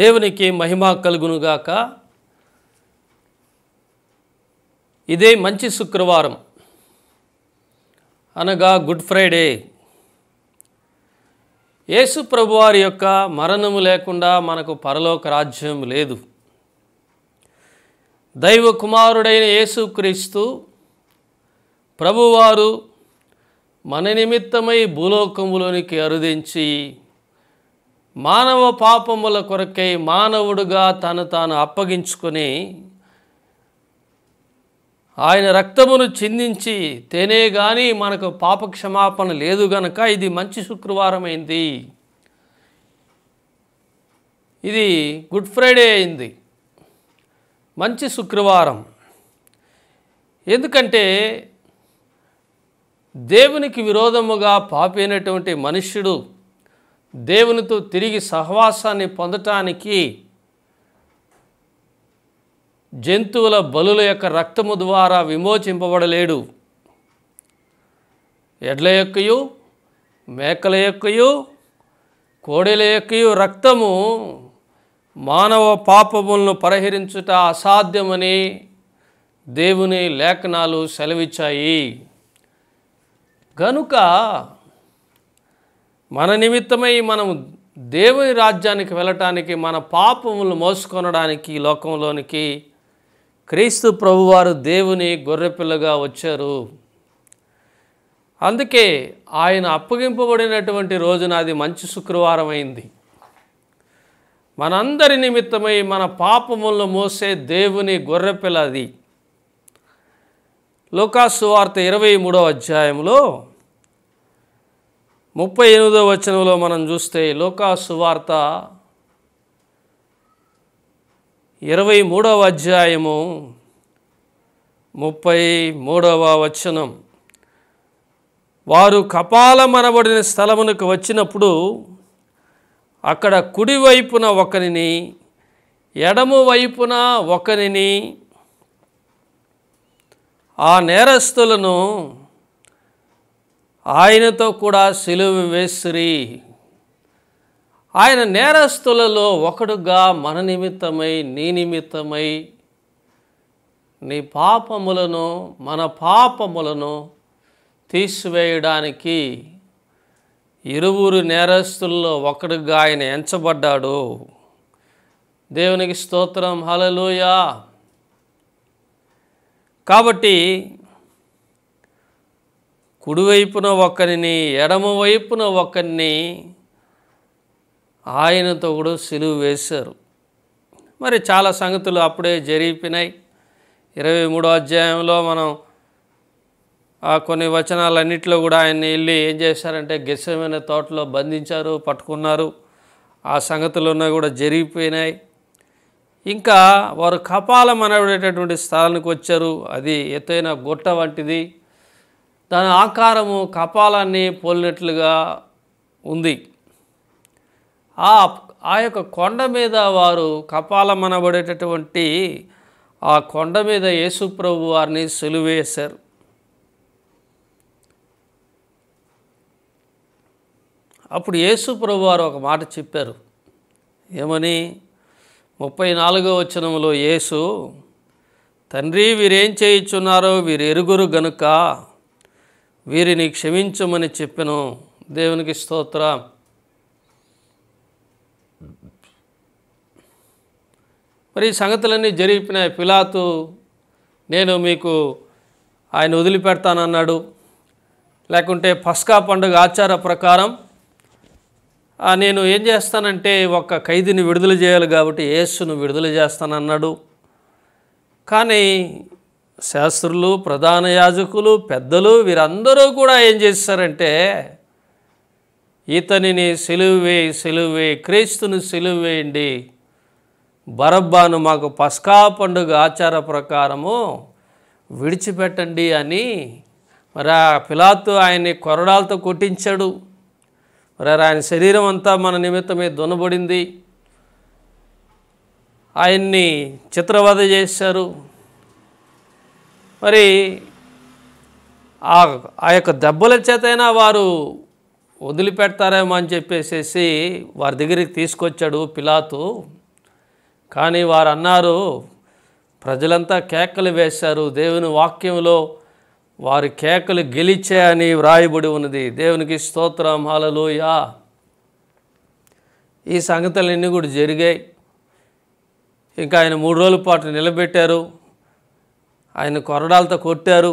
దేవునికి మహిమ కలుగునుగాక ఇదే మంచి శుక్రవారం అనగా గుడ్ ఫ్రైడే యేసు ప్రభువారి యొక్క మరణము లేకుండా మనకు పరలోక రాజ్యం లేదు దైవ కుమారుడైన యేసుక్రీస్తు ప్రభువారు మన నిమిత్తమై భూలోకములోనికి అరుదించి మానవ పాపముల కొరకై మానవుడుగా తను తాను అప్పగించుకొని ఆయన రక్తమును చిందించి తేనే కానీ మనకు పాపక్షమాపణ లేదు గనక ఇది మంచి శుక్రవారమైంది ఇది గుడ్ ఫ్రైడే అయింది మంచి శుక్రవారం ఎందుకంటే దేవునికి విరోధముగా పాపైనటువంటి మనుష్యుడు దేవునితో తిరిగి సహవాసాన్ని పొందటానికి జంతువుల బలుల యొక్క రక్తము ద్వారా విమోచింపబడలేడు ఎడ్ల యొక్కయు మేకల యొక్కయు కోడెల యొక్కయు రక్తము మానవ పాపములను పరిహరించుట అసాధ్యమని దేవుని లేఖనాలు సెలవిచ్చాయి గనుక మన నిమిత్తమై మనం దేవుని రాజ్యానికి వెళ్ళటానికి మన పాపములు మోసుకొనడానికి లోకంలోనికి క్రీస్తు ప్రభువారు దేవుని గొర్రెపిల్లగా వచ్చారు అందుకే ఆయన అప్పగింపబడినటువంటి రోజున అది మంచి శుక్రవారం అయింది మనందరి నిమిత్తమై మన పాపములను మోసే దేవుని గొర్రెపిల్ల అది లోకాసు వార్త ఇరవై మూడో అధ్యాయంలో ముప్పై ఎనిమిదో వచనంలో మనం చూస్తే లోకాసువార్త ఇరవై మూడవ అధ్యాయము ముప్పై మూడవ వచనం వారు కపాలమనబడిన స్థలమునకు వచ్చినప్పుడు అక్కడ కుడివైపున ఒకరిని ఎడము వైపున ఒకరిని ఆ నేరస్తులను ఆయనతో కూడా సిలువ వేసిరి ఆయన నేరస్తులలో ఒకడుగా మన నిమిత్తమై నీ నిమిత్తమై నీ పాపములను మన పాపములను తీసివేయడానికి ఇరువురు నేరస్తుల్లో ఒకడుగా ఆయన ఎంచబడ్డాడు దేవునికి స్తోత్రం హలలుయా కాబట్టి కుడివైపున ఒకరిని ఎడమవైపున ఒకరిని ఆయనతో కూడా సిలువు వేశారు మరి చాలా సంగతులు అప్పుడే జరిగిపోయినాయి ఇరవై మూడో అధ్యాయంలో మనం ఆ కొన్ని వచనాలన్నింటిలో కూడా ఆయన్ని వెళ్ళి ఏం చేశారంటే గెస్సమైన తోటలో బంధించారు పట్టుకున్నారు ఆ ఉన్నా కూడా జరిగిపోయినాయి ఇంకా వారు కపాలం అనబడేటటువంటి స్థలానికి వచ్చారు అది ఎత్తైన గుట్ట వంటిది దాని ఆకారము కపాలాన్ని పోలినట్లుగా ఉంది ఆ ఆ యొక్క కొండ మీద వారు కపాలమనబడేటటువంటి ఆ కొండ మీద యేసుప్రభు వారిని సెలువేశారు అప్పుడు యేసుప్రభు వారు ఒక మాట చెప్పారు ఏమని ముప్పై నాలుగో వచనంలో యేసు తండ్రి వీరేం చేయించున్నారో వీరు ఎరుగురు గనుక వీరిని క్షమించమని చెప్పను దేవునికి స్తోత్ర మరి సంగతులన్నీ జరిపిన పిలాతు నేను మీకు ఆయన వదిలిపెడతానన్నాడు లేకుంటే పస్కా పండుగ ఆచార ప్రకారం నేను ఏం చేస్తానంటే ఒక ఖైదీని విడుదల చేయాలి కాబట్టి యేసును విడుదల చేస్తానన్నాడు కానీ శాస్త్రులు ప్రధాన యాజకులు పెద్దలు వీరందరూ కూడా ఏం చేశారంటే ఇతనిని సెలువే సెలువే క్రీస్తుని సెలువేయండి బరబ్బాను మాకు పస్కా పండుగ ఆచార ప్రకారము విడిచిపెట్టండి అని మరి ఆ పిలాత్తు ఆయన్ని కొరడాలతో కొట్టించాడు మరి ఆయన శరీరం అంతా మన నిమిత్తమే దున్నబడింది ఆయన్ని చిత్రవధ చేశారు మరి ఆ యొక్క దెబ్బల చేతైనా వారు వదిలిపెడతారేమో అని చెప్పేసేసి వారి దగ్గరికి తీసుకొచ్చాడు పిలాతు కానీ వారు అన్నారు ప్రజలంతా కేకలు వేశారు దేవుని వాక్యంలో వారి కేకలు గెలిచాయని వ్రాయబడి ఉన్నది దేవునికి స్తోత్రం హలలోయా ఈ సంగతులన్నీ కూడా జరిగాయి ఇంకా ఆయన మూడు రోజుల పాటు నిలబెట్టారు ఆయన కొరడాలతో కొట్టారు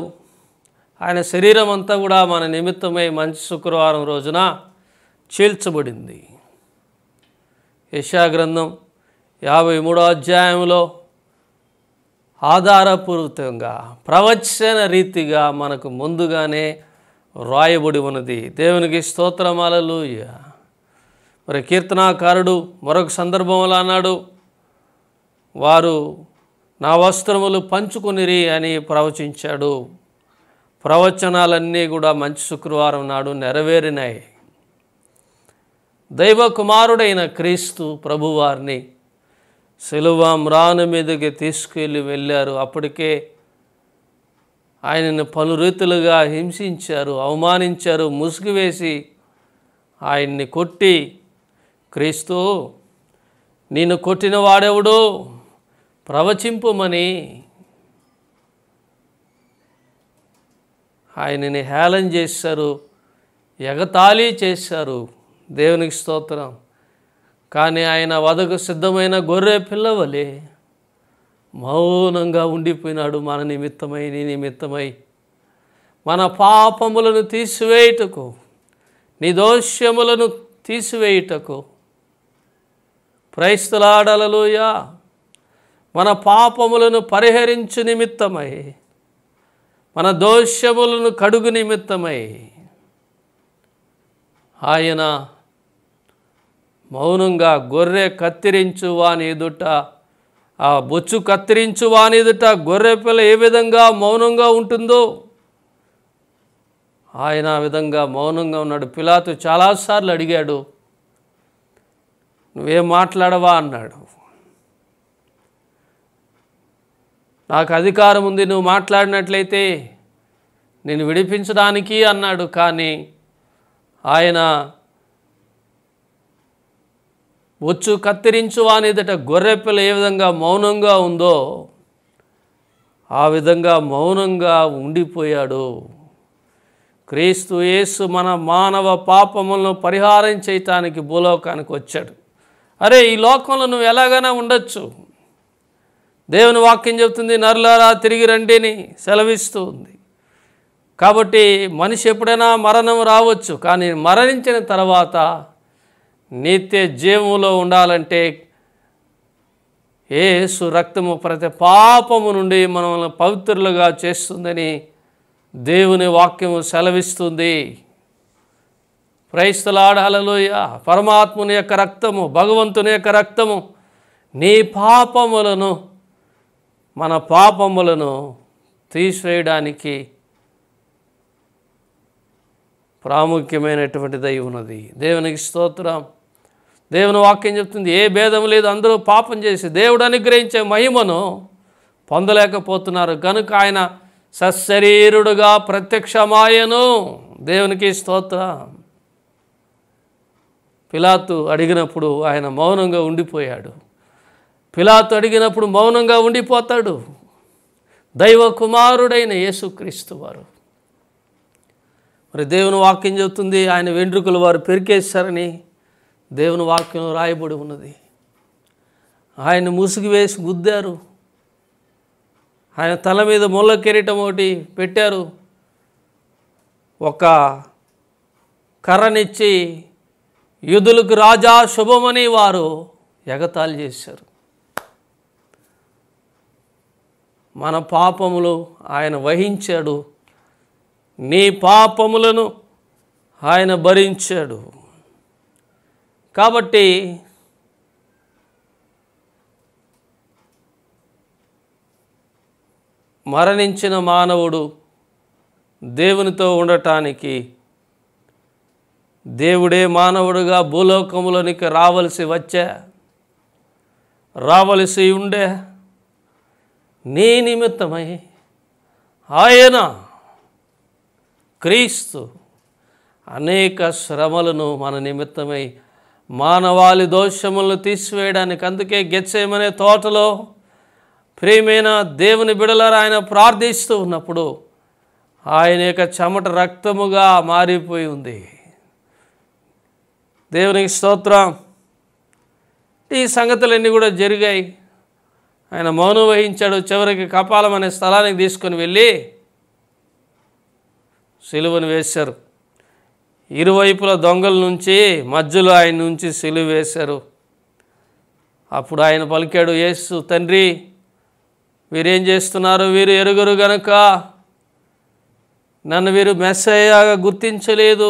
ఆయన శరీరం అంతా కూడా మన నిమిత్తమై మంచి శుక్రవారం రోజున చీల్చబడింది గ్రంథం యాభై మూడో అధ్యాయంలో ఆధారపూరితంగా ప్రవచన రీతిగా మనకు ముందుగానే రాయబడి ఉన్నది దేవునికి స్తోత్రమాలలుయ మరి కీర్తనాకారుడు మరొక సందర్భంలో అన్నాడు వారు నా వస్త్రములు పంచుకొనిరి అని ప్రవచించాడు ప్రవచనాలన్నీ కూడా మంచి శుక్రవారం నాడు నెరవేరినాయి దైవ కుమారుడైన క్రీస్తు ప్రభువారిని శిలువ మ్రాను మీదకి తీసుకెళ్ళి వెళ్ళారు అప్పటికే ఆయనను పలు రీతులుగా హింసించారు అవమానించారు ముసుగువేసి ఆయన్ని కొట్టి క్రీస్తు నేను కొట్టిన వాడెవడో ప్రవచింపుమని ఆయనని హేళన చేశారు ఎగతాళి చేశారు దేవునికి స్తోత్రం కానీ ఆయన వదకు సిద్ధమైన గొర్రె పిల్లవలే మౌనంగా ఉండిపోయినాడు మన నిమిత్తమై నీ నిమిత్తమై మన పాపములను తీసివేయుటకు నీ దోష్యములను తీసివేయుటకు క్రైస్తలాడలలోయా మన పాపములను పరిహరించు నిమిత్తమై మన దోషములను కడుగు నిమిత్తమై ఆయన మౌనంగా గొర్రె కత్తిరించు వాని ఎదుట ఆ బొచ్చు కత్తిరించు వాని ఎదుట గొర్రె పిల్ల ఏ విధంగా మౌనంగా ఉంటుందో ఆయన ఆ విధంగా మౌనంగా ఉన్నాడు పిలాతు చాలాసార్లు అడిగాడు నువ్వేం మాట్లాడవా అన్నాడు నాకు అధికారం ఉంది నువ్వు మాట్లాడినట్లయితే నేను విడిపించడానికి అన్నాడు కానీ ఆయన వచ్చు కత్తిరించు అనేదట గొర్రెపిల్ల ఏ విధంగా మౌనంగా ఉందో ఆ విధంగా మౌనంగా ఉండిపోయాడు క్రీస్తు యేసు మన మానవ పాపములను పరిహారం చేయటానికి భూలోకానికి వచ్చాడు అరే ఈ లోకంలో నువ్వు ఎలాగైనా ఉండొచ్చు దేవుని వాక్యం చెబుతుంది నరులారా తిరిగి రండిని సెలవిస్తూ ఉంది కాబట్టి మనిషి ఎప్పుడైనా మరణం రావచ్చు కానీ మరణించిన తర్వాత నిత్య జీవంలో ఉండాలంటే ఏసు రక్తము ప్రతి పాపము నుండి మనల్ని పవిత్రులుగా చేస్తుందని దేవుని వాక్యము సెలవిస్తుంది క్రైస్తలాడాలలోయ పరమాత్ముని యొక్క రక్తము భగవంతుని యొక్క రక్తము నీ పాపములను మన పాపములను తీసివేయడానికి ప్రాముఖ్యమైనటువంటిదై ఉన్నది దేవునికి స్తోత్రం దేవుని వాక్యం చెప్తుంది ఏ భేదం లేదు అందరూ పాపం చేసి దేవుడు అనుగ్రహించే మహిమను పొందలేకపోతున్నారు కనుక ఆయన సశరీరుడుగా ప్రత్యక్షమాయను దేవునికి స్తోత్ర పిలాతు అడిగినప్పుడు ఆయన మౌనంగా ఉండిపోయాడు పిలాతో అడిగినప్పుడు మౌనంగా ఉండిపోతాడు దైవ కుమారుడైన యేసుక్రీస్తు వారు మరి దేవుని వాక్యం చెబుతుంది ఆయన వెంట్రుకలు వారు పెరికేశారని దేవుని వాక్యం రాయబడి ఉన్నది ఆయన ముసుగు వేసి గుద్దారు ఆయన తల మీద ముళ్ళ కిరీటం ఒకటి పెట్టారు ఒక కర్రనిచ్చి యుధులకు రాజా శుభమని వారు ఎగతాళి చేశారు మన పాపములు ఆయన వహించాడు నీ పాపములను ఆయన భరించాడు కాబట్టి మరణించిన మానవుడు దేవునితో ఉండటానికి దేవుడే మానవుడుగా భూలోకములోనికి రావలసి వచ్చే రావలసి ఉండే నీ నిమిత్తమై ఆయన క్రీస్తు అనేక శ్రమలను మన నిమిత్తమై మానవాళి దోషములను తీసివేయడానికి అందుకే గెచ్చేమనే తోటలో ప్రియమైన దేవుని బిడలారు ఆయన ప్రార్థిస్తూ ఉన్నప్పుడు ఆయన యొక్క చెమట రక్తముగా మారిపోయి ఉంది దేవునికి స్తోత్రం ఈ సంగతులన్నీ కూడా జరిగాయి ఆయన మౌనం వహించాడు చివరికి కపాలం అనే స్థలానికి తీసుకొని వెళ్ళి సిలువను వేశారు ఇరువైపుల దొంగల నుంచి మధ్యలో ఆయన నుంచి సిలువ వేశారు అప్పుడు ఆయన పలికాడు ఏసు తండ్రి వీరేం చేస్తున్నారు వీరు ఎరుగురు గనక నన్ను వీరు మెస్సయ్యగా గుర్తించలేదు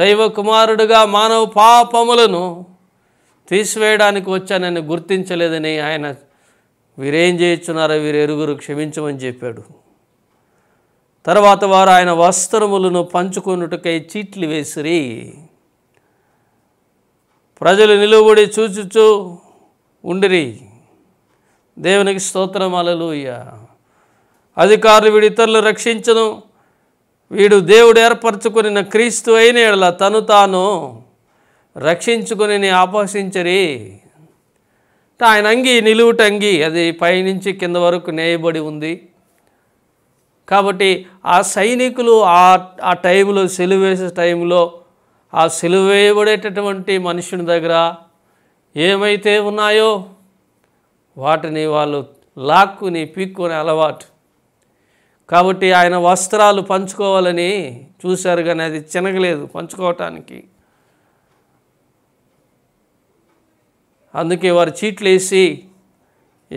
దైవ కుమారుడుగా మానవ పాపములను తీసివేయడానికి వచ్చానని గుర్తించలేదని ఆయన వీరేం చేయించున్నారో వీరెరుగురు క్షమించమని చెప్పాడు తర్వాత వారు ఆయన వస్త్రములను పంచుకొనుటకై చీట్లు వేసిరి ప్రజలు నిలువబడి చూచుచూ ఉండిరి దేవునికి స్తోత్రం అలలుయ్య అధికారులు వీడి ఇతరులు రక్షించను వీడు దేవుడు ఏర్పరచుకుని క్రీస్తు అయిన తను తాను రక్షించుకుని ఆపోషించరి ఆయన అంగి నిలువుటంగి అది పైనుంచి కింద వరకు నేయబడి ఉంది కాబట్టి ఆ సైనికులు ఆ ఆ టైంలో సెలివేసే టైంలో ఆ సెలివేయబడేటటువంటి వేయబడేటటువంటి మనుషుని దగ్గర ఏమైతే ఉన్నాయో వాటిని వాళ్ళు లాక్కుని పీక్కునే అలవాటు కాబట్టి ఆయన వస్త్రాలు పంచుకోవాలని చూశారు కానీ అది చినగలేదు పంచుకోవటానికి అందుకే వారు చీట్లు వేసి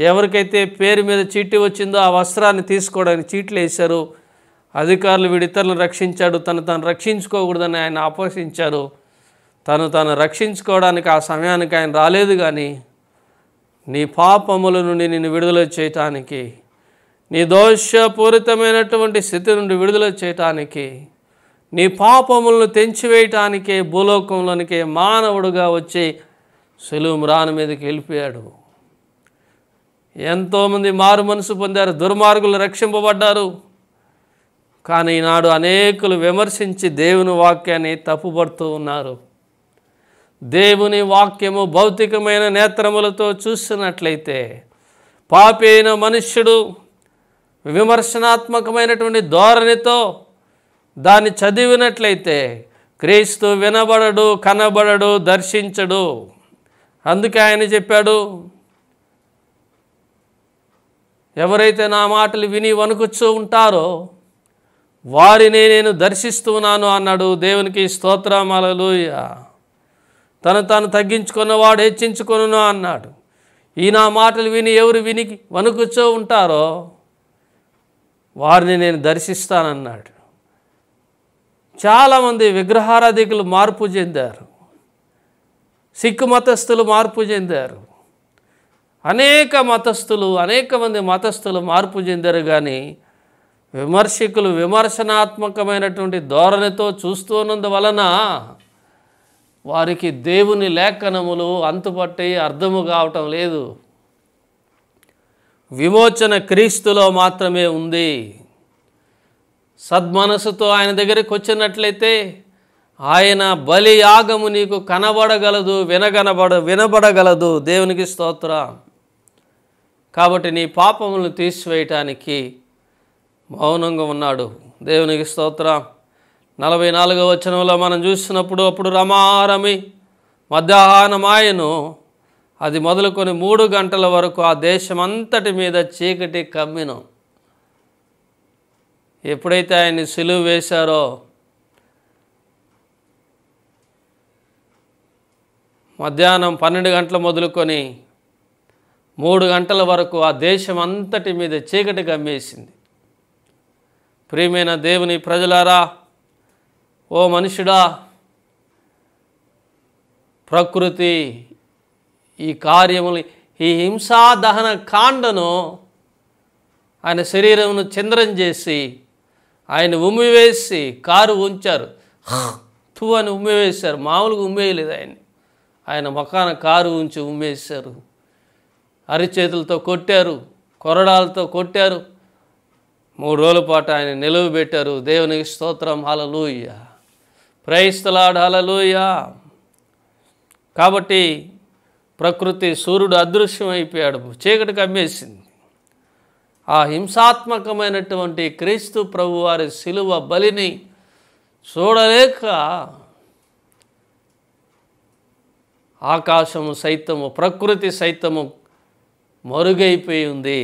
ఎవరికైతే పేరు మీద చీటి వచ్చిందో ఆ వస్త్రాన్ని తీసుకోవడానికి చీట్లు వేశారు అధికారులు వీడితరులను రక్షించాడు తను తను రక్షించుకోకూడదని ఆయన ఆపోషించారు తను తను రక్షించుకోవడానికి ఆ సమయానికి ఆయన రాలేదు కానీ నీ పాపముల నుండి నిన్ను విడుదల చేయటానికి నీ దోషపూరితమైనటువంటి స్థితి నుండి విడుదల చేయటానికి నీ పాపములను తెంచివేయటానికే భూలోకంలోనికి మానవుడుగా వచ్చి సెలువు మ్రాన్ మీదకి వెళ్ళిపోయాడు ఎంతోమంది మారు మనసు పొందారు దుర్మార్గులు రక్షింపబడ్డారు కానీ ఈనాడు అనేకులు విమర్శించి దేవుని వాక్యాన్ని తప్పుపడుతూ ఉన్నారు దేవుని వాక్యము భౌతికమైన నేత్రములతో చూస్తున్నట్లయితే పాపైన మనుష్యుడు విమర్శనాత్మకమైనటువంటి ధోరణితో దాన్ని చదివినట్లయితే క్రీస్తు వినబడడు కనబడడు దర్శించడు అందుకే ఆయన చెప్పాడు ఎవరైతే నా మాటలు విని వణుకుచ్చు ఉంటారో వారిని నేను దర్శిస్తున్నాను అన్నాడు దేవునికి స్తోత్రమాలలు తను తాను తగ్గించుకున్నవాడు హెచ్చించుకును అన్నాడు ఈ నా మాటలు విని ఎవరు విని వణుకుచో ఉంటారో వారిని నేను దర్శిస్తానన్నాడు చాలామంది విగ్రహారాధికులు మార్పు చెందారు సిక్కు మతస్థులు మార్పు చెందారు అనేక మతస్థులు అనేక మంది మతస్థులు మార్పు చెందారు కానీ విమర్శకులు విమర్శనాత్మకమైనటువంటి ధోరణితో చూస్తున్నందువలన వారికి దేవుని లేఖనములు అంతుపట్టి అర్థము కావటం లేదు విమోచన క్రీస్తులో మాత్రమే ఉంది సద్మనసుతో ఆయన దగ్గరికి వచ్చినట్లయితే ఆయన బలి యాగము నీకు కనబడగలదు వినగనబడ వినబడగలదు దేవునికి స్తోత్ర కాబట్టి నీ పాపములను తీసివేయటానికి మౌనంగా ఉన్నాడు దేవునికి స్తోత్ర నలభై నాలుగవ వచనంలో మనం చూసినప్పుడు అప్పుడు రమారమి మధ్యాహ్నమాయను అది మొదలుకొని మూడు గంటల వరకు ఆ దేశమంతటి మీద చీకటి కమ్మిను ఎప్పుడైతే ఆయన్ని సిలువు వేశారో మధ్యాహ్నం పన్నెండు గంటలు మొదలుకొని మూడు గంటల వరకు ఆ దేశం అంతటి మీద చీకటి గమ్మేసింది ప్రియమైన దేవుని ప్రజలారా ఓ మనుషుడా ప్రకృతి ఈ కార్యములు ఈ హింసాదహన కాండను ఆయన శరీరమును చంద్రం చేసి ఆయన ఉమ్మివేసి కారు ఉంచారు తువ్వని ఉమ్మివేశారు మామూలుగా ఉమ్మేయలేదు ఆయన్ని ఆయన ముఖాన కారు ఉంచి ఉమ్మేశారు అరిచేతులతో కొట్టారు కొరడాలతో కొట్టారు మూడు రోజుల పాటు ఆయన నిలువ పెట్టారు దేవునికి స్తోత్రం హలలూయ ప్రైస్తలాడు హలలూయ కాబట్టి ప్రకృతి సూర్యుడు అదృశ్యమైపోయాడు చీకటి కమ్మేసింది ఆ హింసాత్మకమైనటువంటి క్రీస్తు ప్రభువారి శిలువ బలిని చూడలేక ఆకాశము సైతము ప్రకృతి సైతము మరుగైపోయి ఉంది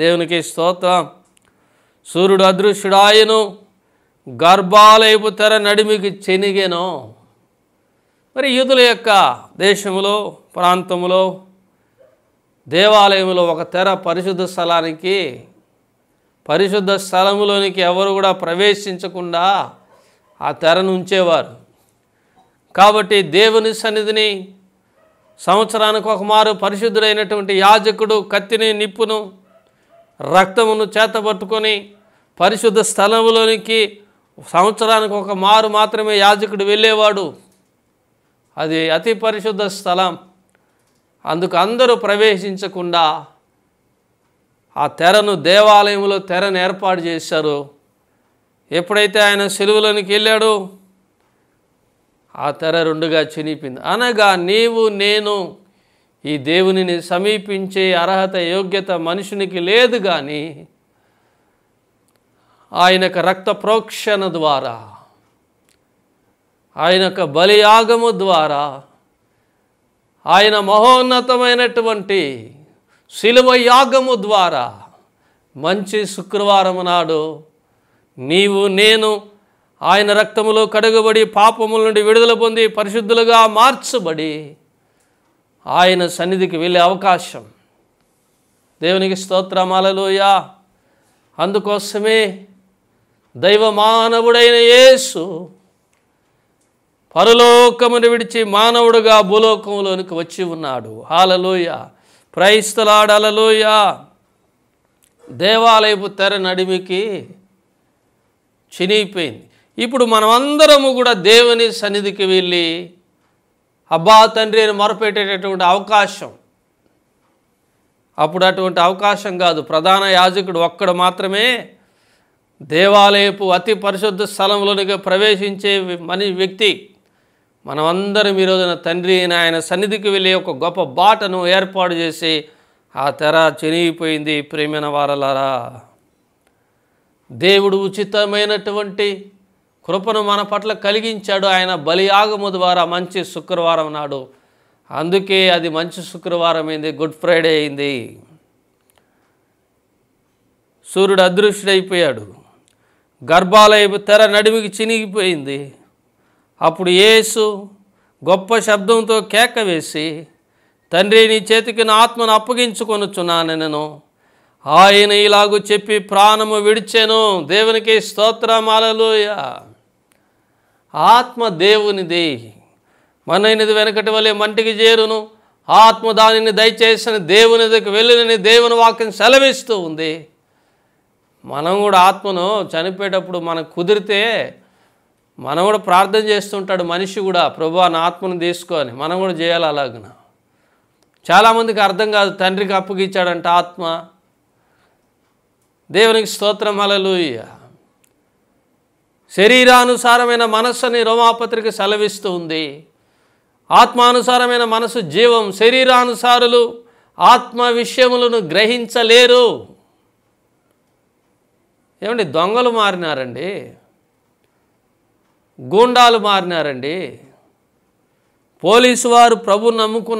దేవునికి స్తోత్ర సూర్యుడు అదృశ్యుడాయను గర్భాలయపు తెర నడిమికి చెనిగెను మరి యూదుల యొక్క దేశంలో ప్రాంతంలో దేవాలయంలో ఒక తెర పరిశుద్ధ స్థలానికి పరిశుద్ధ స్థలంలోనికి ఎవరు కూడా ప్రవేశించకుండా ఆ తెరను ఉంచేవారు కాబట్టి దేవుని సన్నిధిని సంవత్సరానికి ఒకమారు పరిశుద్ధుడైనటువంటి యాజకుడు కత్తిని నిప్పును రక్తమును చేతబట్టుకొని పరిశుద్ధ స్థలంలోనికి సంవత్సరానికి ఒక మారు మాత్రమే యాజకుడు వెళ్ళేవాడు అది అతి పరిశుద్ధ స్థలం అందుకు అందరూ ప్రవేశించకుండా ఆ తెరను దేవాలయంలో తెరను ఏర్పాటు చేశారు ఎప్పుడైతే ఆయన సెలువులోనికి వెళ్ళాడో ఆ తెర రెండుగా చినిపింది అనగా నీవు నేను ఈ దేవునిని సమీపించే అర్హత యోగ్యత మనుషునికి లేదు కానీ ఆయనకు రక్త ప్రోక్షణ ద్వారా ఆయన యొక్క బలియాగము ద్వారా ఆయన మహోన్నతమైనటువంటి శిలువ యాగము ద్వారా మంచి శుక్రవారం నాడు నీవు నేను ఆయన రక్తములో కడుగుబడి పాపముల నుండి విడుదల పొంది పరిశుద్ధులుగా మార్చబడి ఆయన సన్నిధికి వెళ్ళే అవకాశం దేవునికి స్తోత్రమాలలోయా అందుకోసమే దైవ మానవుడైన యేసు పరలోకమును విడిచి మానవుడుగా భూలోకంలోనికి వచ్చి ఉన్నాడు హాలలోయ ప్రైస్తలాడలలోయ దేవాలయపు తెర నడిమికి చినిగిపోయింది ఇప్పుడు మనమందరము కూడా దేవుని సన్నిధికి వెళ్ళి అబ్బా తండ్రి అని మొరపెట్టేటటువంటి అవకాశం అప్పుడు అటువంటి అవకాశం కాదు ప్రధాన యాజకుడు ఒక్కడు మాత్రమే దేవాలయపు అతి పరిశుద్ధ స్థలంలోనికి ప్రవేశించే మని వ్యక్తి మనమందరం ఈరోజున తండ్రి అయిన ఆయన సన్నిధికి వెళ్ళి ఒక గొప్ప బాటను ఏర్పాటు చేసి ఆ తెర చెనిగిపోయింది ప్రేమైన వారలారా దేవుడు ఉచితమైనటువంటి కృపను మన పట్ల కలిగించాడు ఆయన బలియాగము ద్వారా మంచి శుక్రవారం నాడు అందుకే అది మంచి శుక్రవారం అయింది గుడ్ ఫ్రైడే అయింది సూర్యుడు అదృశ్యుడైపోయాడు గర్భాలయ తెర నడిమికి చినిగిపోయింది అప్పుడు ఏసు గొప్ప శబ్దంతో కేక వేసి తండ్రి నీ చేతికి నా ఆత్మను అప్పగించుకొనుచున్నాను నేను ఆయన ఇలాగూ చెప్పి ప్రాణము విడిచాను దేవునికి స్తోత్రమాలలోయ ఆత్మ దేవుని దేహి మనైనది వెనకటి వలె మంటికి చేరును ఆత్మ దానిని దయచేసిన దేవునిదికి వెళ్ళినని దేవుని వాక్యం సెలవిస్తూ ఉంది మనం కూడా ఆత్మను చనిపోయేటప్పుడు మనకు కుదిరితే మనం కూడా ప్రార్థన చేస్తుంటాడు మనిషి కూడా ప్రభు నా ఆత్మను తీసుకొని మనం కూడా చేయాలి అలాగిన చాలామందికి అర్థం కాదు తండ్రికి అప్పగిచ్చాడంట ఆత్మ దేవునికి స్తోత్రం అలలుయ్యా శరీరానుసారమైన మనస్సు అని రోమాపత్రిక సెలవిస్తూ ఉంది ఆత్మానుసారమైన మనసు జీవం శరీరానుసారులు ఆత్మ విషయములను గ్రహించలేరు ఏమండి దొంగలు మారినారండి గూండాలు మారినారండి పోలీసు వారు ప్రభు నమ్ముకున్న